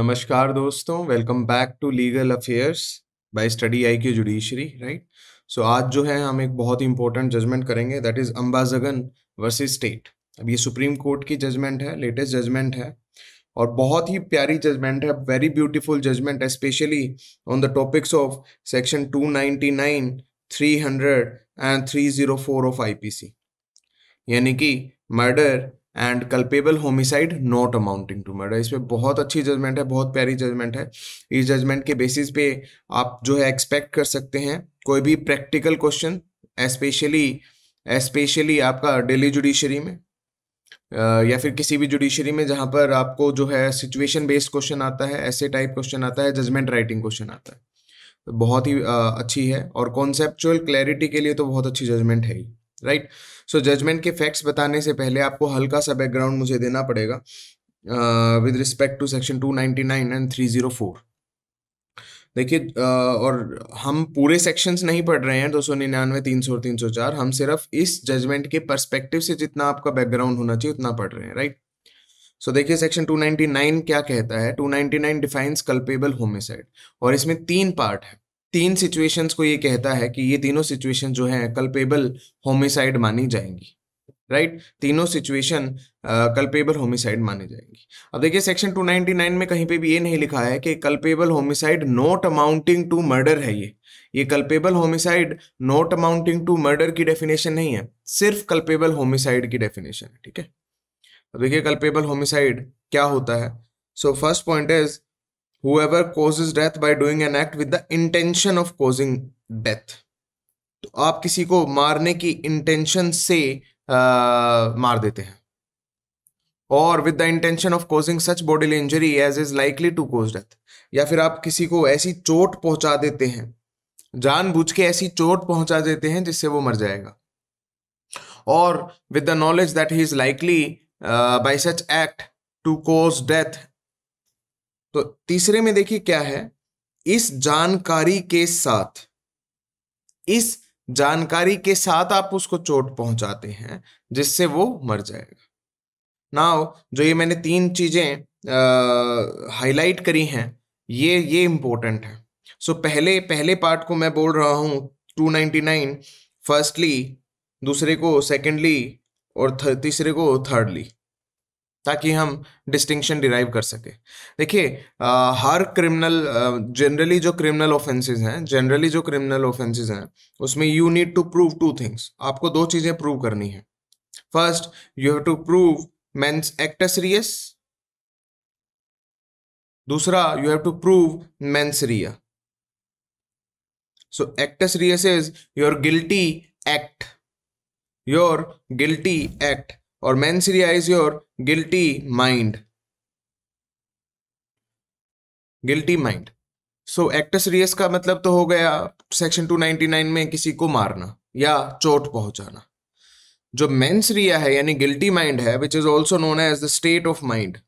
नमस्कार दोस्तों welcome back to legal affairs by study I Q judiciary right so आज जो है हम एक बहुत ही इंपॉर्टेंट जजमेंट करेंगे that is Anbazhagan versus state अब ये सुप्रीम कोर्ट की जजमेंट है लेटेस्ट जजमेंट है और बहुत ही प्यारी जजमेंट है very beautiful judgment specially on the topics of section three hundred and four of C यानी कि murder and culpable homicide not amounting to murder इस पर बहुत अच्छी जजमेंट है बहुत प्यारी जजमेंट है इस जजमेंट के बेसिस पे आप जो है एक्सपेक्ट कर सकते हैं कोई भी प्रैक्टिकल क्वेश्चन एस्पेशली एस्पेशली आपका डेली जुडिशरी में या फिर किसी भी जुडिशरी में जहाँ पर आपको जो है सिचुएशन बेस्ड क्वेश्चन आता है ऐसे टाइप क्वेश्चन आता है जजमेंट राइटिंग क्वेश्चन आता है तो बहुत ही अच्छी है और कॉन्सेप्चुअल क्लैरिटी के लिए तो बहुत अच्छी जजमेंट है ही राइट right? सो जजमेंट के फैक्ट्स बताने से पहले आपको हल्का सा बैकग्राउंड मुझे देना पड़ेगा with respect to section nine and four देखिए uh, और हम पूरे सेक्शंस नहीं पढ़ रहे हैं दो सौ निन्यानवे तीन सौ तीन सौ चार हम सिर्फ इस जजमेंट के परस्पेक्टिव से जितना आपका बैकग्राउंड होना चाहिए उतना पढ़ रहे हैं राइट सो देखिए सेक्शन 299 क्या कहता है 299 डिफाइंस कल्पेबल होमिसाइड और इसमें तीन पार्ट है तीन सिचुएशंस को ये कहता है कि ये तीनों सिचुएशन जो है कल्पेबल होमिसाइड मानी जाएंगी राइट right? तीनों सिचुएशन कल्पेबल होमिसाइड माने जाएंगी अब देखिए सेक्शन 299 में कहीं पे भी ये नहीं लिखा है कि culpable homicide not amounting to murder है ये ये culpable homicide not amounting to murder की डेफिनेशन नहीं है सिर्फ कल्पेबल होमिसाइड की डेफिनेशन है ठीक है अब देखिए कल्पेबल होमिसाइड क्या होता है so first point is whoever causes death by doing an act with the intention of causing death तो आप किसी को मारने की इंटेंशन से आ, मार देते हैं और with the intention of causing such body injury as is likely to cause death या फिर आप किसी को ऐसी चोट पहुंचा देते हैं जानबूझ के ऐसी चोट पहुंचा देते हैं जिससे वो मर जाएगा और with the knowledge that he is likely by such act to cause death तो तीसरे में देखिए क्या है इस जानकारी के साथ इस जानकारी के साथ आप उसको चोट पहुंचाते हैं जिससे वो मर जाएगा नाउ जो ये मैंने तीन चीजें हाईलाइट करी हैं ये ये इंपॉर्टेंट है सो so, पहले पहले पार्ट को मैं बोल रहा हूं टू नाइन फर्स्टली दूसरे को सेकेंडली और तीसरे को थर्डली ताकि हम डिस्टिंक्शन डिराइव कर सके देखिए हर क्रिमिनल जनरली जो क्रिमिनल ऑफेंसेस हैं जनरली जो क्रिमिनल ऑफेंसेस हैं उसमें you need to prove two things आपको दो चीज़ें प्रूव करनी है first you have to prove mens actus reus दूसरा you have to prove mens rea so actus reus is your guilty act your guilty act और mens rea is your guilty mind guilty mind so actus reus का मतलब तो हो गया section 299 में किसी को मारना या चोट पहुंचाना जो मेंस रिया है यानी गिल्टी माइंड है which is also known as the state of mind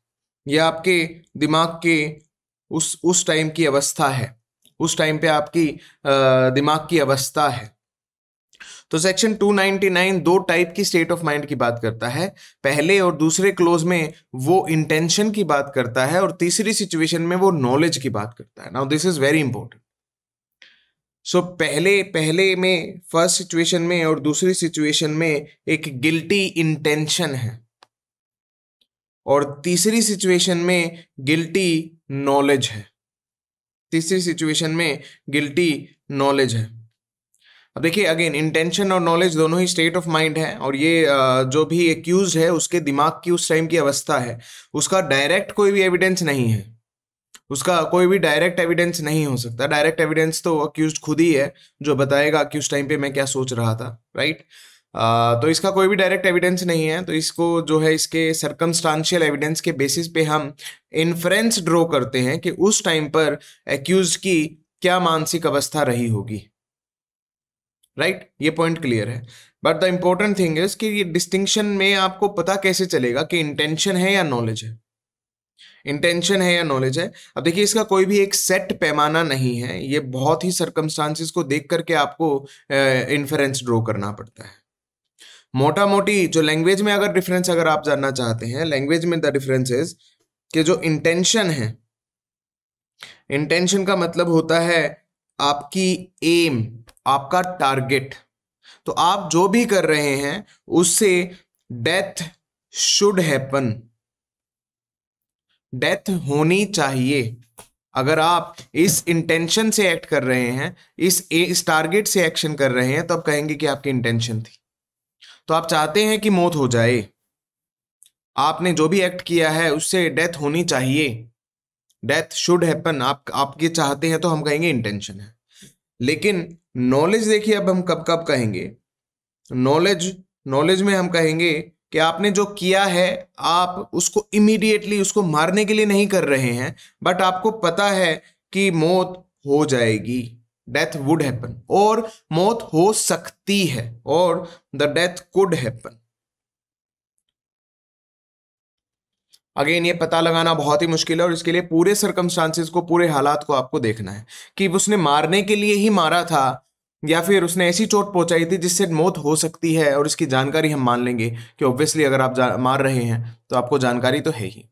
यह आपके दिमाग के उस उस टाइम की अवस्था है उस टाइम पे आपकी दिमाग की अवस्था है तो सेक्शन 299 दो टाइप की स्टेट ऑफ माइंड की बात करता है पहले और दूसरे क्लोज में वो इंटेंशन की बात करता है और तीसरी सिचुएशन में वो नॉलेज की बात करता है now this is very important so पहले पहले में फर्स्ट सिचुएशन में और दूसरी सिचुएशन में एक गिल्टी इंटेंशन है और तीसरी सिचुएशन में गिल्टी नॉलेज है तीसरी सिचुएशन में गिल्टी नॉलेज है अब देखिए अगेन इंटेंशन और नॉलेज दोनों ही स्टेट ऑफ माइंड है और ये जो भी एक्यूज है उसके दिमाग की उस टाइम की अवस्था है उसका डायरेक्ट कोई भी एविडेंस नहीं है उसका कोई भी डायरेक्ट एविडेंस नहीं हो सकता डायरेक्ट एविडेंस तो अक्यूज खुद ही है जो बताएगा कि उस टाइम पे मैं क्या सोच रहा था राइट आ, तो इसका कोई भी डायरेक्ट एविडेंस नहीं है तो इसको जो है इसके सर्कमस्टांशियल एविडेंस के बेसिस पे हम इन्फ्रेंस ड्रॉ करते हैं कि उस टाइम पर एक्यूज की क्या मानसिक अवस्था रही होगी राइट right? ये पॉइंट क्लियर है but the important thing is कि ये डिस्टिंक्शन में आपको पता कैसे चलेगा कि इंटेंशन है या नॉलेज है इंटेंशन है या नॉलेज है अब देखिए इसका कोई भी एक सेट पैमाना नहीं है ये बहुत ही सर्कमस्टांसिस को देख करके आपको इन्फ्रेंस uh, ड्रॉ करना पड़ता है मोटा मोटी जो लैंग्वेज में अगर डिफरेंस अगर आप जानना चाहते हैं लैंग्वेज में द डिफरेंस इज कि जो इंटेंशन है इंटेंशन का मतलब होता है आपकी एम आपका टारगेट तो आप जो भी कर रहे हैं उससे डेथ शुड हैपन डेथ होनी चाहिए अगर आप इस इंटेंशन से एक्ट कर रहे हैं इस इस टारगेट से एक्शन कर रहे हैं तो आप कहेंगे कि आपकी इंटेंशन थी तो आप चाहते हैं कि मौत हो जाए आपने जो भी एक्ट किया है उससे डेथ होनी चाहिए डेथ शुड हैपन आप आपके चाहते हैं तो हम कहेंगे इंटेंशन है लेकिन नॉलेज देखिए अब हम कब कब कहेंगे नॉलेज नॉलेज में हम कहेंगे कि आपने जो किया है आप उसको इमीडिएटली उसको मारने के लिए नहीं कर रहे हैं बट आपको पता है कि मौत हो जाएगी डेथ वुड हैपन और मौत हो सकती है और the death could happen again ये पता लगाना बहुत ही मुश्किल है और इसके लिए पूरे सरकमस्टांसिस को पूरे हालात को आपको देखना है कि उसने मारने के लिए ही मारा था या फिर उसने ऐसी चोट पहुंचाई थी जिससे मौत हो सकती है और इसकी जानकारी हम मान लेंगे कि ऑब्वियसली अगर आप मार रहे हैं तो आपको जानकारी तो है ही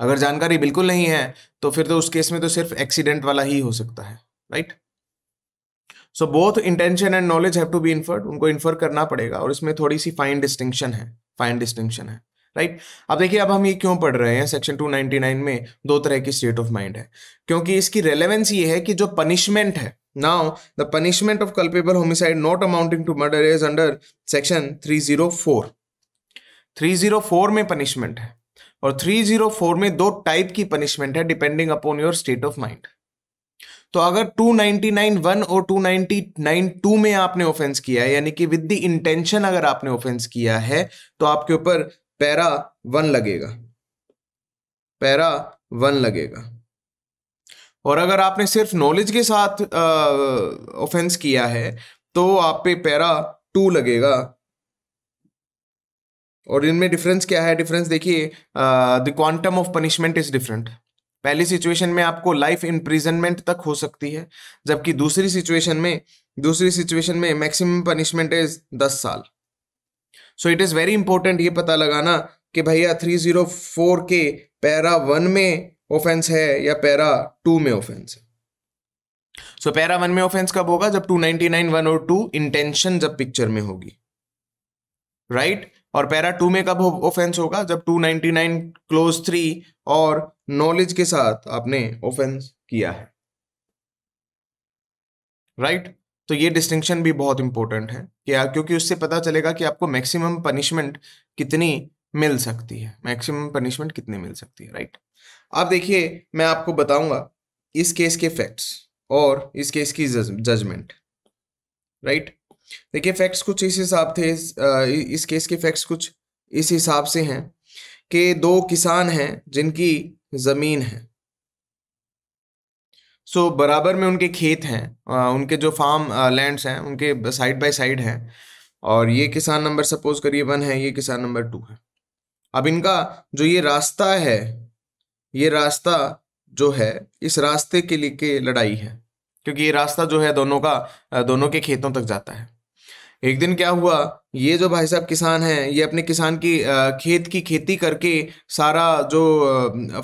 अगर जानकारी बिल्कुल नहीं है तो फिर तो उस केस में तो सिर्फ एक्सीडेंट वाला ही हो सकता है right so both intention and knowledge have to be inferred उनको इन्फर करना पड़ेगा और इसमें थोड़ी सी फाइन डिस्टिंक्शन है फाइन डिस्टिंक्शन है राइट अब देखिए अब हम ये क्यों पढ़ रहे हैं सेक्शन 299 में दो तरह की स्टेट ऑफ माइंड है क्योंकि इसकी रेलेवेंस ये है कि जो पनिशमेंट है now the punishment of culpable homicide not amounting to murder is under section 304 304 में पनिशमेंट है और 304 में दो टाइप की पनिशमेंट है depending upon your state of mind तो अगर वन और टू में आपने ऑफेंस किया है यानी कि विद द इंटेंशन अगर आपने ऑफेंस किया है तो आपके ऊपर पैरा वन लगेगा पैरा वन लगेगा और अगर आपने सिर्फ नॉलेज के साथ ऑफेंस किया है तो आप पे पैरा टू लगेगा और इनमें डिफरेंस क्या है डिफरेंस देखिए the quantum of punishment is different पहली सिचुएशन में आपको लाइफ इम्प्रिजनमेंट तक हो सकती है जबकि दूसरी सिचुएशन में दूसरी सिचुएशन में मैक्सिमम पनिशमेंट इज दस साल so it is very important ये पता लगाना कि भैया थ्री जीरो फोर के पैरा वन में ऑफेंस है या पैरा टू में ऑफेंस है सो so, पैरा वन में ऑफेंस कब होगा जब टू नाइनटी नाइन वन और टू इंटेंशन जब पिक्चर में होगी राइट right? और पैरा टू में कब ऑफेंस होगा जब two ninety nine clause three और नॉलेज के साथ आपने ऑफेंस किया है राइट right? तो ये डिस्टिंक्शन भी बहुत इंपॉर्टेंट है क्या क्योंकि उससे पता चलेगा कि आपको मैक्सिमम पनिशमेंट कितनी मिल सकती है मैक्सिमम पनिशमेंट कितनी मिल सकती है राइट आप देखिए मैं आपको बताऊंगा इस केस के फैक्ट्स और इस केस की जजमेंट राइट देखिए फैक्ट्स कुछ इस हिसाब थे इस, इस केस के फैक्ट्स कुछ इस हिसाब से हैं कि दो किसान हैं जिनकी ज़मीन है सो so, बराबर में उनके खेत हैं उनके जो फार्म लैंड्स हैं उनके साइड बाय साइड हैं और ये किसान नंबर सपोज करिए वन है ये किसान नंबर टू है अब इनका जो ये रास्ता है ये रास्ता जो है इस रास्ते के लिए के लड़ाई है क्योंकि ये रास्ता जो है दोनों का दोनों के खेतों तक जाता है एक दिन क्या हुआ ये जो भाई साहब किसान हैं ये अपने किसान की खेत की खेती करके सारा जो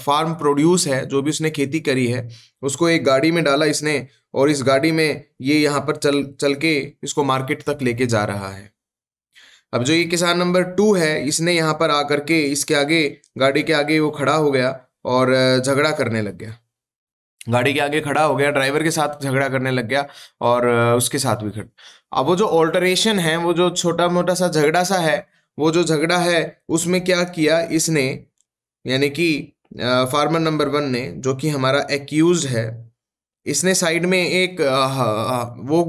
फार्म प्रोड्यूस है जो भी उसने खेती करी है उसको एक गाड़ी में डाला इसने और इस गाड़ी में ये यहाँ पर चल चल के इसको मार्केट तक लेके जा रहा है अब जो ये किसान नंबर टू है इसने यहाँ पर आकर के इसके आगे गाड़ी के आगे वो खड़ा हो गया और झगड़ा करने लग गया गाड़ी के आगे खड़ा हो गया ड्राइवर के साथ झगड़ा करने लग गया और उसके साथ भी खड़ा अब वो जो ऑल्टरेशन है वो जो छोटा मोटा सा झगड़ा सा है वो जो झगड़ा है उसमें क्या किया इसने यानी कि फार्मर नंबर वन ने जो कि हमारा एक्यूज है इसने साइड में एक वो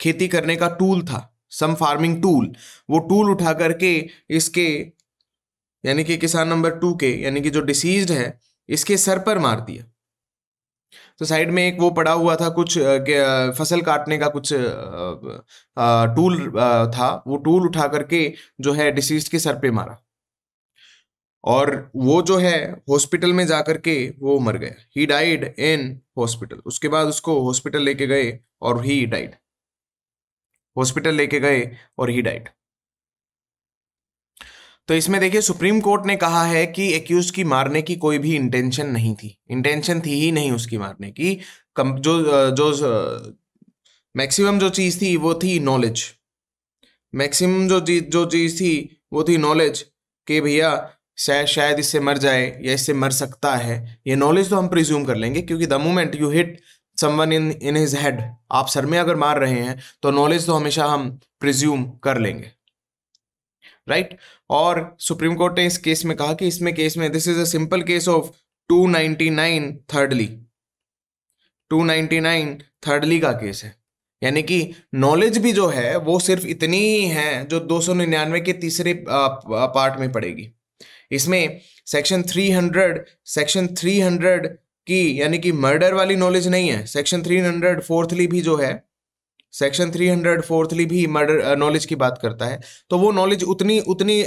खेती करने का टूल था सम फार्मिंग टूल वो टूल उठा करके इसके यानी कि किसान नंबर टू के यानी कि जो डिसीज्ड है इसके सर पर मार दिया तो साइड में एक वो पड़ा हुआ था कुछ फसल काटने का कुछ टूल था वो टूल उठा करके जो है डिसीज के सर पे मारा और वो जो है हॉस्पिटल में जा करके वो मर गया ही डाइड इन हॉस्पिटल उसके बाद उसको हॉस्पिटल लेके गए और ही डाइड हॉस्पिटल लेके गए और ही डाइड तो इसमें देखिए सुप्रीम कोर्ट ने कहा है कि एक्यूज की मारने की कोई भी इंटेंशन नहीं थी इंटेंशन थी ही नहीं उसकी मारने की कम जो जो मैक्सिमम जो चीज़ थी वो थी नॉलेज मैक्सिमम जो जो चीज़ थी वो थी नॉलेज कि भैया शायद शायद इससे मर जाए या इससे मर सकता है ये नॉलेज तो हम प्रिज्यूम कर लेंगे क्योंकि the moment you hit someone in in his head आप सर में अगर मार रहे हैं तो नॉलेज तो हमेशा हम प्रिज्यूम कर लेंगे राइट और सुप्रीम कोर्ट ने इस केस में कहा कि इसमें केस में this is a simple case of 299 thirdly 299 thirdly का केस है यानी कि नॉलेज भी जो है वो सिर्फ इतनी ही है जो 299 के तीसरे पार्ट में पड़ेगी इसमें सेक्शन 300 सेक्शन 300 की यानी कि मर्डर वाली नॉलेज नहीं है सेक्शन 300 फोर्थली भी जो है सेक्शन थ्री हंड्रेड फोर्थली भी मर्डर नॉलेज uh, की बात करता है तो वो नॉलेज उतनी उतनी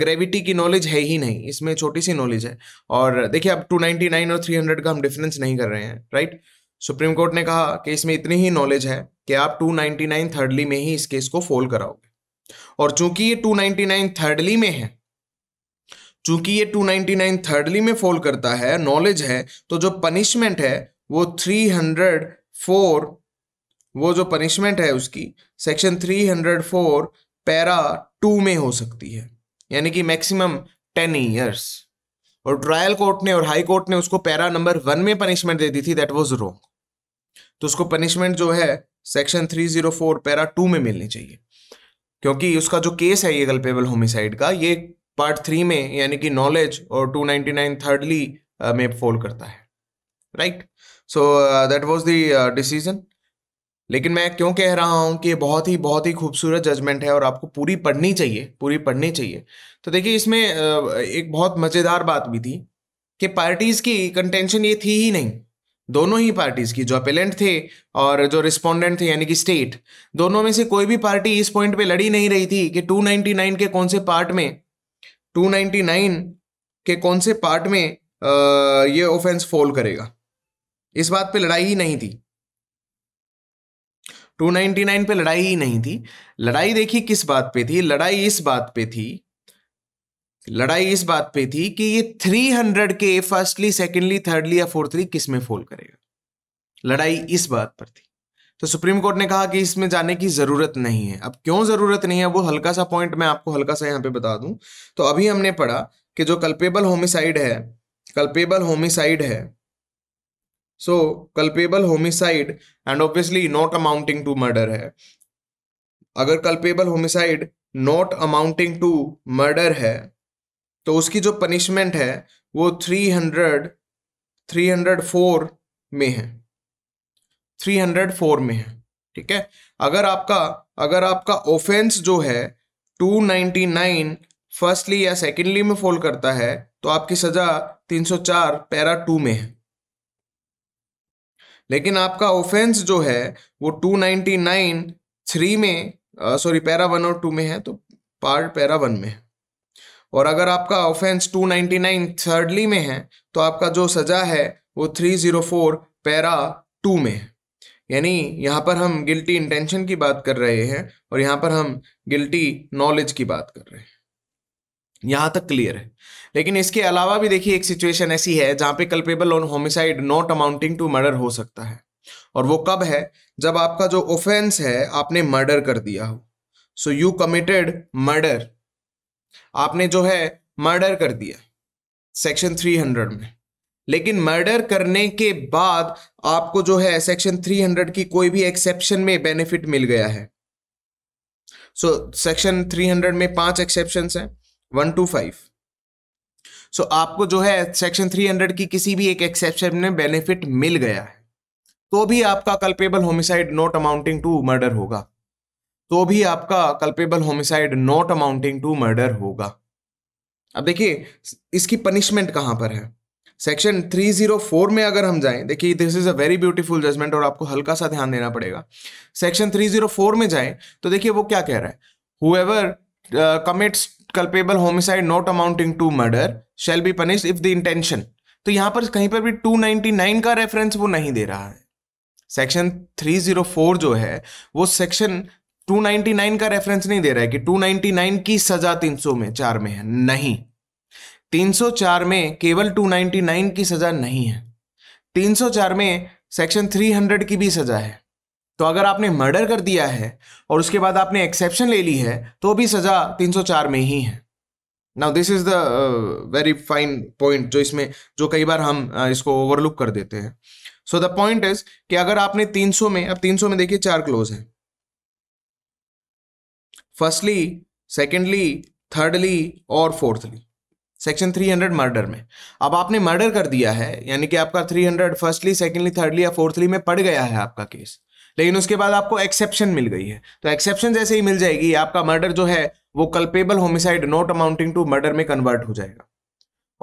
ग्रेविटी uh, की नॉलेज है ही नहीं इसमें छोटी सी नॉलेज है और देखिए अब टू नाइन और थ्री हंड्रेड का हम डिफरेंस नहीं कर रहे हैं राइट सुप्रीम कोर्ट ने कहा कि इसमें इतनी ही नॉलेज है कि आप टू नाइनटी नाइन थर्डली में ही इस केस को फोल कराओगे और चूंकि ये टू नाइन थर्डली में है चूंकि ये 299 थर्डली में फोल करता है नॉलेज है तो जो पनिशमेंट है वो 304 वो जो पनिशमेंट है उसकी सेक्शन 304 पैरा टू में हो सकती है यानी कि मैक्सिमम टेन ईयर्स और ट्रायल कोर्ट ने और हाई कोर्ट ने उसको पैरा नंबर वन में पनिशमेंट दे दी थी दैट वाज रॉन्ग तो उसको पनिशमेंट जो है सेक्शन 304 पैरा टू में मिलनी चाहिए क्योंकि उसका जो केस है ये गल्पेबल होमिसाइड का ये पार्ट थ्री में यानी कि नॉलेज और टू थर्डली uh, में फॉल करता है right so that was the decision लेकिन मैं क्यों कह रहा हूँ कि बहुत ही बहुत ही खूबसूरत जजमेंट है और आपको पूरी पढ़नी चाहिए पूरी पढ़नी चाहिए तो देखिए इसमें एक बहुत मज़ेदार बात भी थी कि पार्टीज़ की कंटेंशन ये थी ही नहीं दोनों ही पार्टीज़ की जो अपेलेंट थे और जो रिस्पोंडेंट थे यानी कि स्टेट दोनों में से कोई भी पार्टी इस पॉइंट पे लड़ी नहीं रही थी कि 299 के कौन से पार्ट में 299 के कौन से पार्ट में आ, ये ऑफेंस फॉल करेगा इस बात पे लड़ाई ही नहीं थी 299 पे लड़ाई ही नहीं थी लड़ाई देखिए किस बात पे थी लड़ाई इस बात पे थी लड़ाई इस बात पे थी कि ये 300 के फर्स्टली सेकेंडली थर्डली या फोर्थली किस में फोल करेगा लड़ाई इस बात पर थी तो सुप्रीम कोर्ट ने कहा कि इसमें जाने की जरूरत नहीं है अब क्यों जरूरत नहीं है वो हल्का सा पॉइंट मैं आपको हल्का सा यहाँ पे बता दूं तो अभी हमने पढ़ा कि जो कल्पेबल होमिसाइड है कल्पेबल होमिसाइड है so culpable homicide and obviously not amounting to murder है अगर culpable homicide not amounting to murder है तो उसकी जो पनिशमेंट है वो three hundred three hundred four में है थ्री हंड्रेड फोर में है ठीक है अगर आपका अगर आपका ऑफेंस जो है टू नाइन्टी नाइन फर्स्टली या सेकेंडली में फॉल करता है तो आपकी सजा तीन सौ चार पैरा टू में है लेकिन आपका ऑफेंस जो है वो टू नाइन्टी नाइन थ्री में सॉरी पैरा वन और टू में है तो पार्ट पैरा वन में है और अगर आपका ऑफेंस 299 थर्डली में है तो आपका जो सज़ा है वो 304 पैरा टू में है यानी यहाँ पर हम गिल्टी इंटेंशन की बात कर रहे हैं और यहाँ पर हम गिल्टी नॉलेज की बात कर रहे हैं यहाँ तक क्लियर है लेकिन इसके अलावा भी देखिए एक सिचुएशन ऐसी है जहां पे culpable on homicide not amounting to murder हो सकता है और वो कब है जब आपका जो ऑफेंस है आपने मर्डर कर दिया हो सो यू कमिटेड मर्डर आपने जो है मर्डर कर दिया सेक्शन 300 में लेकिन मर्डर करने के बाद आपको जो है सेक्शन 300 की कोई भी एक्सेप्शन में बेनिफिट मिल गया है सो सेक्शन 300 में पांच एक्सेप्शन हैं one two five so so, आपको जो है सेक्शन 300 की किसी भी एक एक्सेप्शन में बेनिफिट मिल गया है तो भी आपका culpable homicide not amounting to murder होगा तो भी आपका culpable homicide not amounting to murder होगा अब देखिए इसकी पनिशमेंट कहां पर है सेक्शन 304 में अगर हम जाएं देखिए this is a very beautiful judgment और आपको हल्का सा ध्यान देना पड़ेगा सेक्शन 304 में जाएं तो देखिए वो क्या कह रहा है whoever commits uh, culpable homicide not amounting to murder shall be punish if the intention तो यहां पर कहीं पर भी 299 का रेफरेंस वो नहीं दे रहा है सेक्शन 304 जो है वो सेक्शन 299 का रेफरेंस नहीं दे रहा है कि 299 की सजा 300 में चार में है नहीं 304 में केवल 299 की सजा नहीं है 304 में सेक्शन 300 की भी सजा है तो अगर आपने मर्डर कर दिया है और उसके बाद आपने एक्सेप्शन ले ली है तो भी सज़ा 304 में ही है now this is the very fine point जो इसमें जो कई बार हम uh, इसको ओवरलुक कर देते हैं सो द पॉइंट इज कि अगर आपने 300 में अब 300 में देखिए चार क्लोज हैं फर्स्टली सेकेंडली थर्डली और फोर्थली सेक्शन 300 मर्डर में अब आपने मर्डर कर दिया है यानी कि आपका 300 फर्स्टली सेकेंडली थर्डली या फोर्थली में पड़ गया है आपका केस लेकिन उसके बाद आपको एक्सेप्शन मिल गई है तो एक्सेप्शन जैसे ही मिल जाएगी आपका मर्डर जो है वो culpable homicide not amounting to murder में कन्वर्ट हो जाएगा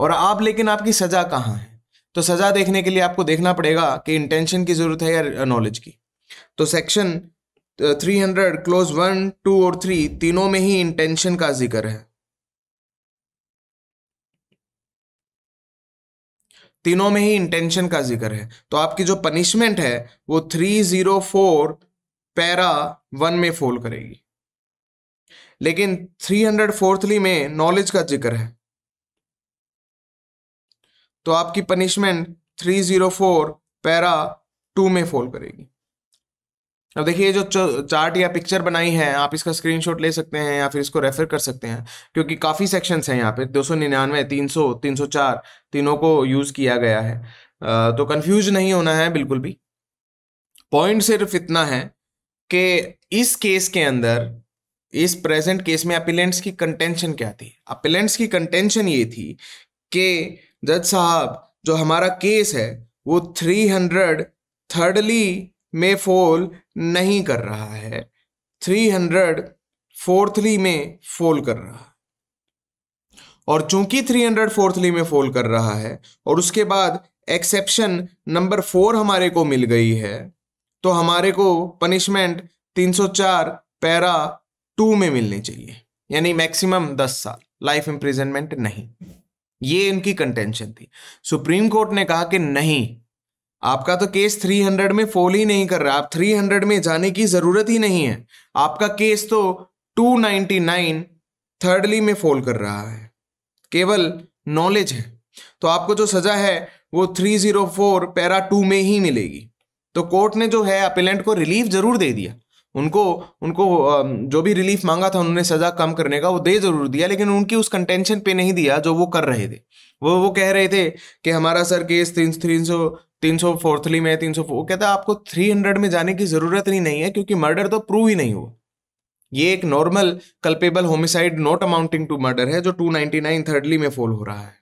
और आप लेकिन आपकी सजा कहाँ है तो सजा देखने के लिए आपको देखना पड़ेगा कि इंटेंशन की जरूरत है या नॉलेज की तो section three hundred clause one two और थ्री तीनों में ही इंटेंशन का जिक्र है तीनों में ही इंटेंशन का जिक्र है तो आपकी जो पनिशमेंट है वो three zero four para one में फोल करेगी लेकिन थ्री हंड्रेड फोर्थली में नॉलेज का जिक्र है तो आपकी punishment three zero four para two में फोल करेगी अब देखिए जो चार्ट या पिक्चर बनाई है आप इसका स्क्रीनशॉट ले सकते हैं या फिर इसको रेफर कर सकते हैं क्योंकि काफ़ी सेक्शंस हैं यहाँ पे दो सौ निन्यानवे तीन सौ तीन सौ चार तीनों को यूज़ किया गया है तो कंफ्यूज नहीं होना है बिल्कुल भी पॉइंट सिर्फ इतना है कि इस केस के अंदर इस प्रेजेंट केस में अपीलेंट्स की कंटेंशन क्या थी अपीलेंट्स की कंटेंशन ये थी कि जज साहब जो हमारा केस है वो थ्री हंड्रेड थर्डली में फोल नहीं कर रहा है थ्री हंड्रेड फोर्थली में फोल कर रहा है और चूंकि 300 फोर्थली में फोल कर रहा है और उसके बाद एक्सेप्शन नंबर फोर हमारे को मिल गई है तो हमारे को पनिशमेंट 304 पैरा टू में मिलनी चाहिए यानी मैक्सिमम 10 साल लाइफ इम्प्रिजनमेंट नहीं ये इनकी कंटेंशन थी सुप्रीम कोर्ट ने कहा कि नहीं आपका तो केस 300 में फोल ही नहीं कर रहा आप 300 में जाने की जरूरत ही नहीं है आपका केस तो 299 थर्डली में फोल कर रहा है केवल नॉलेज है तो आपको जो सजा है वो 304 पैरा टू में ही मिलेगी तो कोर्ट ने जो है अपेलेंट को रिलीफ जरूर दे दिया उनको उनको जो भी रिलीफ मांगा था उन्होंने सजा कम करने का वो दे जरूर दिया लेकिन उनकी उस कंटेंशन पे नहीं दिया जो वो कर रहे थे वो वो कह रहे थे कि हमारा सर केस तीन तीन सौ तीन सौ फोर्थली में तीन सौ कहता है आपको थ्री हंड्रेड में जाने की ज़रूरत ही नहीं है क्योंकि मर्डर तो प्रूव ही नहीं हुआ ये एक normal culpable homicide not amounting to murder है जो टू नाइनटी नाइन थर्डली में फॉल हो रहा है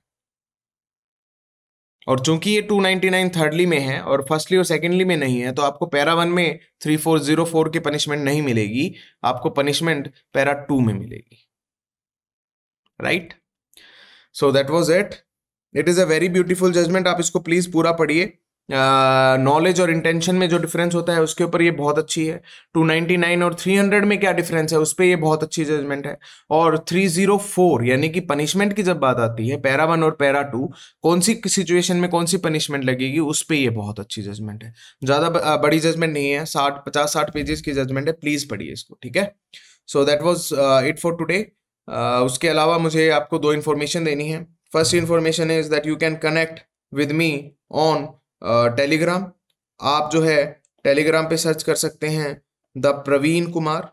और चूंकि ये टू नाइनटी नाइन थर्डली में है और फर्स्टली और सेकेंडली में नहीं है तो आपको पैरा वन में थ्री फोर जीरो फोर की पनिशमेंट नहीं मिलेगी आपको पनिशमेंट पैरा टू में मिलेगी right so that was it it is a very beautiful judgment आप इसको प्लीज़ पूरा पढ़िए नॉलेज और इंटेंशन में जो डिफरेंस होता है उसके ऊपर ये बहुत अच्छी है 299 और 300 में क्या डिफरेंस है उस पर यह बहुत अच्छी जजमेंट है और 304 यानी कि पनिशमेंट की जब बात आती है पैरा वन और पैरा टू कौन सी सिचुएशन में कौन सी पनिशमेंट लगेगी उस पर यह बहुत अच्छी जजमेंट है ज़्यादा बड़ी जजमेंट नहीं है साठ पचास साठ पेजेस की जजमेंट है प्लीज़ पढ़िए इसको ठीक है so that was it for today उसके अलावा मुझे आपको दो इन्फॉर्मेशन देनी है first information is that you can connect with me on Telegram आप जो है टेलीग्राम पे सर्च कर सकते हैं द प्रवीण कुमार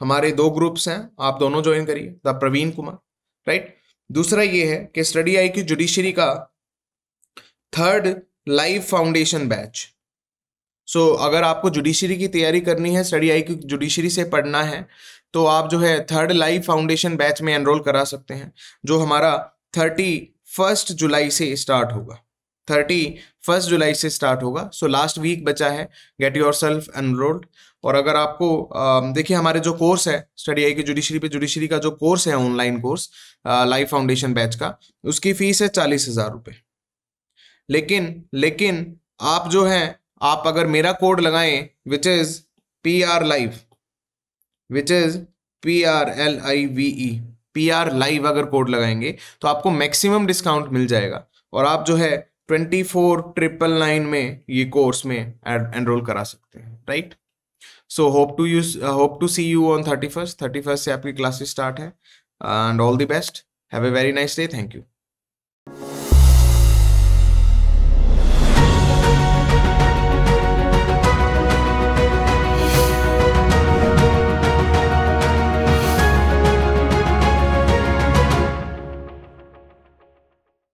हमारे दो ग्रुप्स हैं आप दोनों ज्वाइन करिए द प्रवीण कुमार राइट दूसरा ये है कि स्टडी आई की जुडिशरी का third live foundation batch so अगर आपको जुडिशरी की तैयारी करनी है स्टडी आई की जुडिशरी से पढ़ना है तो आप जो है थर्ड लाइव फाउंडेशन बैच में एनरोल करा सकते हैं जो हमारा थर्टी फर्स्ट जुलाई से स्टार्ट होगा थर्टी फर्स्ट जुलाई से स्टार्ट होगा सो लास्ट वीक बचा है गेट योर सेल्फ एनरोल्ड और अगर आपको देखिए हमारे जो कोर्स है स्टडी आई के जुडिशरी पे जुडिशरी का जो कोर्स है online course life foundation batch का उसकी फीस है चालीस हज़ार रुपये लेकिन लेकिन आप जो है आप अगर मेरा कोड लगाएं which is P R live which is P R L I V E P R live अगर कोड लगाएंगे तो आपको मैक्सिमम डिस्काउंट मिल जाएगा और आप जो है ट्वेंटी फोर ट्रिपल नाइन में ये कोर्स में एनरोल करा सकते हैं right so hope to you hope to see you on thirty first thirty first से आपकी क्लासेस स्टार्ट है and all the best have a very nice day thank you